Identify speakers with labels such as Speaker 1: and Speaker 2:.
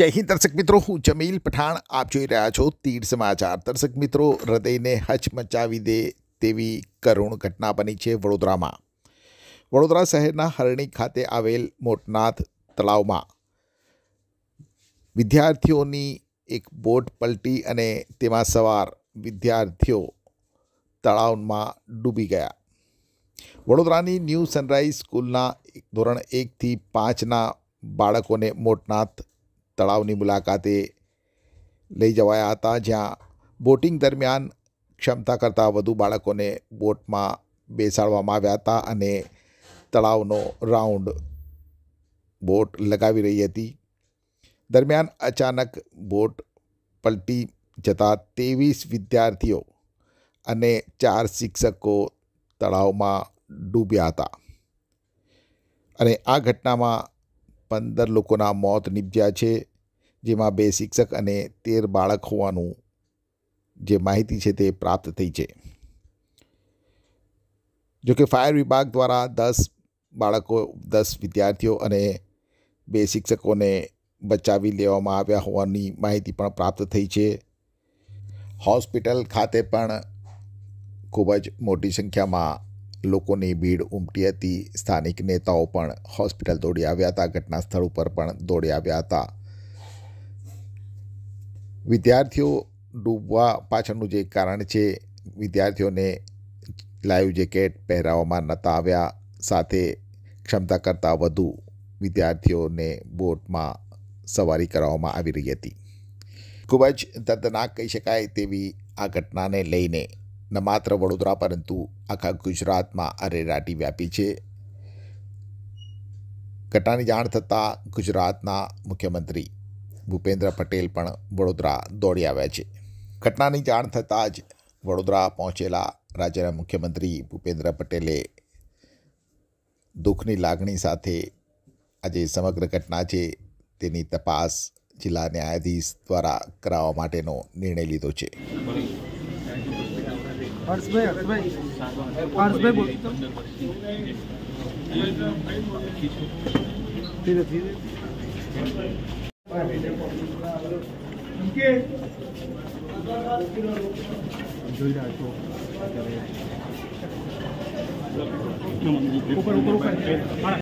Speaker 1: જય હિન્દ દર્શક મિત્રો હું જમીલ પઠાણ આપ જોઈ રહ્યા છો તીર સમાચાર દર્શક મિત્રો હૃદયને હચમચાવી દે તેવી કરુણ ઘટના બની છે વડોદરામાં વડોદરા શહેરના હરણી ખાતે આવેલ મોટનાથ તળાવમાં વિદ્યાર્થીઓની એક બોટ પલટી અને તેમાં સવાર વિદ્યાર્થીઓ તળાવમાં ડૂબી ગયા વડોદરાની ન્યૂ સનરાઈઝ સ્કૂલના ધોરણ એકથી પાંચના બાળકોને મોટનાથ તળાવની મુલાકાતે લઈ જવાયા હતા જ્યાં બોટિંગ દરમિયાન ક્ષમતા કરતાં વધુ બાળકોને બોટમાં બેસાડવામાં આવ્યા હતા અને તળાવનો રાઉન્ડ બોટ લગાવી રહી હતી દરમિયાન અચાનક બોટ પલટી જતાં ત્રેવીસ વિદ્યાર્થીઓ અને ચાર શિક્ષકો તળાવમાં ડૂબ્યા હતા અને આ ઘટનામાં પંદર લોકોના મોત નિપજ્યા છે જેમાં બે શિક્ષક અને તેર બાળક હોવાનું જે માહિતી છે તે પ્રાપ્ત થઈ છે જોકે ફાયર વિભાગ દ્વારા દસ બાળકો દસ વિદ્યાર્થીઓ અને બે શિક્ષકોને બચાવી લેવામાં આવ્યા હોવાની માહિતી પણ પ્રાપ્ત થઈ છે હોસ્પિટલ ખાતે પણ ખૂબ જ મોટી સંખ્યામાં લોકોની ભીડ ઉમટી હતી સ્થાનિક નેતાઓ પણ હોસ્પિટલ દોડી આવ્યા હતા ઘટના સ્થળ ઉપર પણ દોડી આવ્યા હતા વિદ્યાર્થીઓ ડૂબવા પાછળનું જે કારણ છે વિદ્યાર્થીઓને લાઈવ જેકેટ પહેરાવવામાં નહોતા આવ્યા સાથે ક્ષમતા કરતાં વધુ વિદ્યાર્થીઓને બોટમાં સવારી કરાવવામાં આવી રહી હતી ખૂબ જ દર્દનાક કહી શકાય તેવી આ ઘટનાને લઈને ન માત્ર વડોદરા પરંતુ આખા ગુજરાતમાં અરેરાટી વ્યાપી છે ઘટનાની જાણ થતાં ગુજરાતના મુખ્યમંત્રી ભૂપેન્દ્ર પટેલ પણ વડોદરા દોડી આવ્યા છે ઘટનાની જાણ થતાં જ વડોદરા પહોંચેલા રાજ્યના મુખ્યમંત્રી ભૂપેન્દ્ર પટેલે દુઃખની લાગણી સાથે આજે સમગ્ર ઘટના છે તેની તપાસ જિલ્લા ન્યાયાધીશ દ્વારા કરાવવા માટેનો નિર્ણય લીધો છે હર્ષભાઈ હર્ષભાઈ હર્ષભાઈ બોલો ધીરે ધીરે જોઈ રહ્યા છો ઉપર ઉપર ઉપર